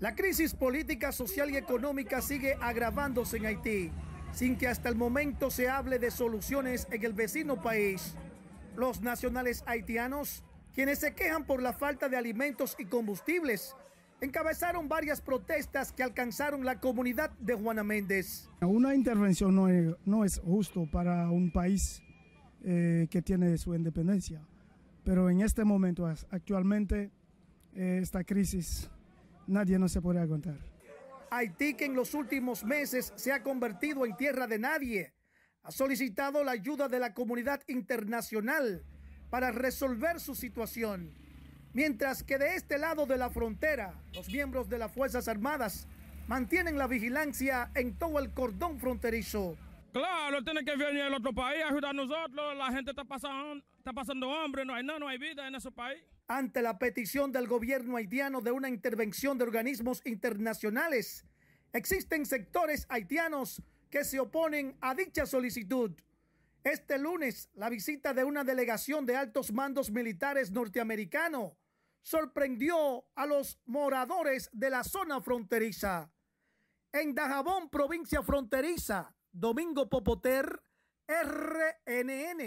La crisis política, social y económica sigue agravándose en Haití, sin que hasta el momento se hable de soluciones en el vecino país. Los nacionales haitianos, quienes se quejan por la falta de alimentos y combustibles, encabezaron varias protestas que alcanzaron la comunidad de Juana Méndez. Una intervención no es, justo para un país eh, que tiene su independencia, pero en este momento actualmente esta crisis nadie no se puede aguantar. Haití, que en los últimos meses se ha convertido en tierra de nadie, ha solicitado la ayuda de la comunidad internacional para resolver su situación. Mientras que de este lado de la frontera, los miembros de las Fuerzas Armadas mantienen la vigilancia en todo el cordón fronterizo. Claro, tiene que venir el otro país a ayudar a nosotros. La gente está pasando, está pasando hambre, no hay nada, no hay vida en ese país. Ante la petición del gobierno haitiano de una intervención de organismos internacionales, existen sectores haitianos que se oponen a dicha solicitud. Este lunes, la visita de una delegación de altos mandos militares norteamericanos sorprendió a los moradores de la zona fronteriza. En Dajabón, provincia fronteriza, Domingo Popoter, RNN.